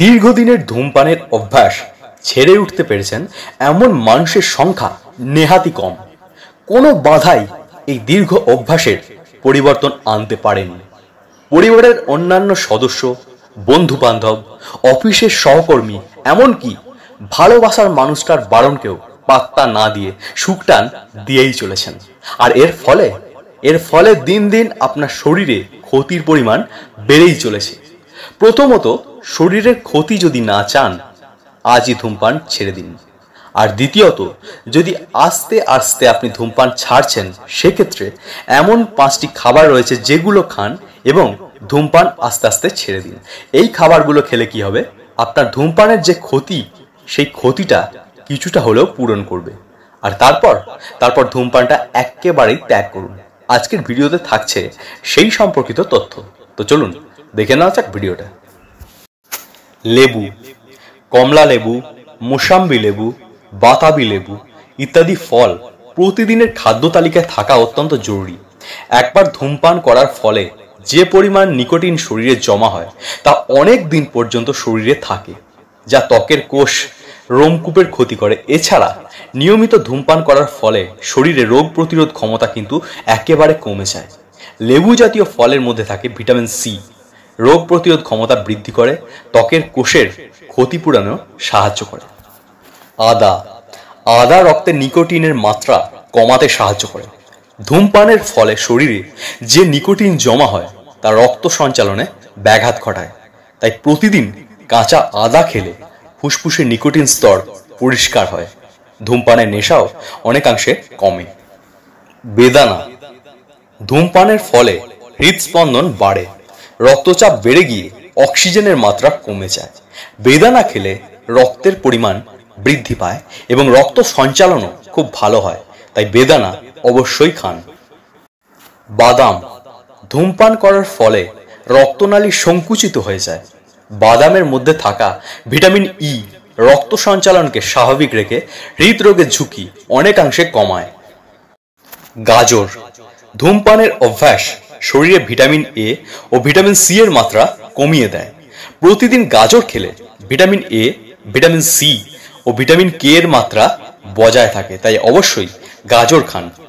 দীর্ঘদিনের ধূমপানের অভ্যাস ছেড়ে উঠতে পেরেছেন এমন মানুষের সংখ্যা নেহাতি কম কোনো বাধাই এই দীর্ঘ অভ্যাসের পরিবর্তন আনতে পারেন পরিবারের অন্যান্য সদস্য বন্ধু বান্ধব অফিসের সহকর্মী এমনকি ভালোবাসার মানুষটার বারণকেও পাত্তা না দিয়ে টান দিয়েই চলেছেন আর এর ফলে এর ফলে দিন দিন আপনার শরীরে ক্ষতির পরিমাণ বেড়েই চলেছে প্রথমত শরীরের ক্ষতি যদি না চান আজই ধূমপান ছেড়ে দিন আর দ্বিতীয়ত যদি আস্তে আস্তে আপনি ধূমপান ছাড়ছেন সেক্ষেত্রে এমন পাঁচটি খাবার রয়েছে যেগুলো খান এবং ধূমপান আস্তে আস্তে ছেড়ে দিন এই খাবারগুলো খেলে কি হবে আপনার ধূমপানের যে ক্ষতি সেই ক্ষতিটা কিছুটা হলেও পূরণ করবে আর তারপর তারপর ধূমপানটা একেবারেই ত্যাগ করুন আজকের ভিডিওতে থাকছে সেই সম্পর্কিত তথ্য তো চলুন দেখে নেওয়া যাক ভিডিওটা লেবু কমলা লেবু মোসাম্বি লেবু বাতাবি লেবু ইত্যাদি ফল প্রতিদিনের খাদ্য তালিকায় থাকা অত্যন্ত জরুরি একবার ধূমপান করার ফলে যে পরিমাণ নিকোটিন শরীরে জমা হয় তা অনেক দিন পর্যন্ত শরীরে থাকে যা ত্বকের কোষ রোমকূপের ক্ষতি করে এছাড়া নিয়মিত ধূমপান করার ফলে শরীরে রোগ প্রতিরোধ ক্ষমতা কিন্তু একেবারে কমে যায় লেবু জাতীয় ফলের মধ্যে থাকে ভিটামিন সি রোগ প্রতিরোধ ক্ষমতা বৃদ্ধি করে ত্বকের কোষের ক্ষতি পূরণেও সাহায্য করে আদা আদা রক্তে নিকোটিনের মাত্রা কমাতে সাহায্য করে ধূমপানের ফলে শরীরে যে নিকোটিন জমা হয় তা রক্ত সঞ্চালনে ব্যাঘাত ঘটায় তাই প্রতিদিন কাঁচা আদা খেলে ফুসফুসের নিকোটিন স্তর পরিষ্কার হয় ধূমপানের নেশাও অনেকাংশে কমে বেদানা ধূমপানের ফলে হৃদস্পন্দন বাড়ে রক্তচাপ বেড়ে গিয়ে অক্সিজেনের মাত্রা কমে যায় বেদানা খেলে রক্তের পরিমাণ বৃদ্ধি পায় এবং রক্ত সঞ্চালনও খুব ভালো হয় তাই বেদানা অবশ্যই খান বাদাম ধূমপান করার ফলে রক্তনালী সংকুচিত হয়ে যায় বাদামের মধ্যে থাকা ভিটামিন ই e রক্ত সঞ্চালনকে স্বাভাবিক রেখে হৃদরোগের ঝুঁকি অনেকাংশে কমায় গাজর ধূমপানের অভ্যাস শরীরে ভিটামিন এ ও ভিটামিন সি এর মাত্রা কমিয়ে দেয় প্রতিদিন গাজর খেলে ভিটামিন এ ভিটামিন সি ও ভিটামিন কে এর মাত্রা বজায় থাকে তাই অবশ্যই গাজর খান